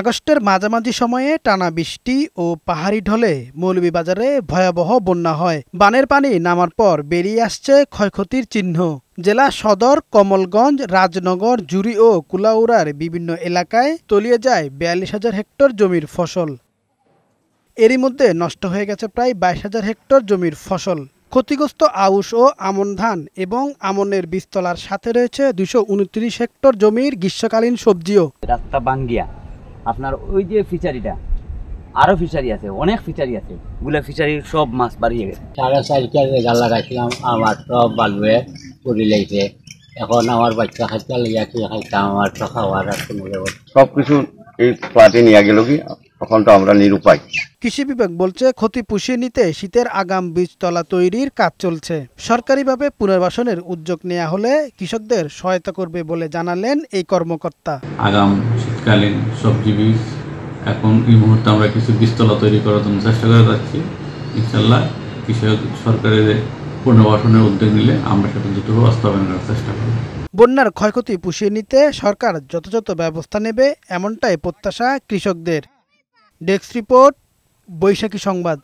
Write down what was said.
আগস্টের মাঝামাঝি সময়ে টানা বৃষ্টি ও পাহাড়ি ঢলে মৌলভীবাজারে ভয়াবহ বন্যা হয় বানের পানি নামার পর বেরিয়ে আসছে ক্ষয়ক্ষতির চিহ্ন জেলা সদর কমলগঞ্জ রাজনগর জুরি ও কুলাউড়ার বিভিন্ন এলাকায় তলিয়ে যায় বিয়াল্লিশ হাজার হেক্টর জমির ফসল এরই মধ্যে নষ্ট হয়ে গেছে প্রায় বাইশ হাজার হেক্টর জমির ফসল ক্ষতিগ্রস্ত আউশ ও আমন ধান এবং আমনের বিস্তলার সাথে রয়েছে দুশো হেক্টর জমির গ্রীষ্মকালীন সবজিও রাস্তা বাঙ্গিয়া আপনার ওই যে ফিচারিটা আরও ফিচারি আছে অনেক ফিচারি আছে ওগুলো ফিচারি সব মাছ বাড়িয়ে গেছে সাড়ে চারি চারি জাল লাগাইছিলাম আমার সব বালুয়ে পড়ি লাগছে এখন আমার বাচ্চা খাইতে লাগিয়া কি খাইতাম আমার তো খাওয়ার আছে সব কিছু এই প্লাটে নিয়ে গেল কি তখন তো আমরা নিরুপায় কৃষি বিভাগ বলছে ক্ষতি পুষিয়ে নিতে শীতের আগাম বীজতলা তৈরির কাজ চলছে সরকারিভাবে পুনর্বাসনের উদ্যোগ নেওয়া হলে কৃষকদের সহায়তা করবে বলে জানালেন এই কর্মকর্তা আগাম শীতকালীন সবজি বীজ এখন এই মুহূর্তে আমরা কিছু বীজতলা তৈরি করার জন্য চেষ্টা করে যাচ্ছি ইনশাল্লাহ কৃষক সরকারের পুনর্বাসনের উদ্যোগ নিলে আমরা সেটা দ্রুত বাস্তবায়ন করার চেষ্টা করব বন্যার ক্ষয়ক্ষতি পুষিয়ে নিতে সরকার যথাযথ ব্যবস্থা নেবে এমনটাই প্রত্যাশা কৃষকদের ডেস্ক রিপোর্ট বৈশাখী সংবাদ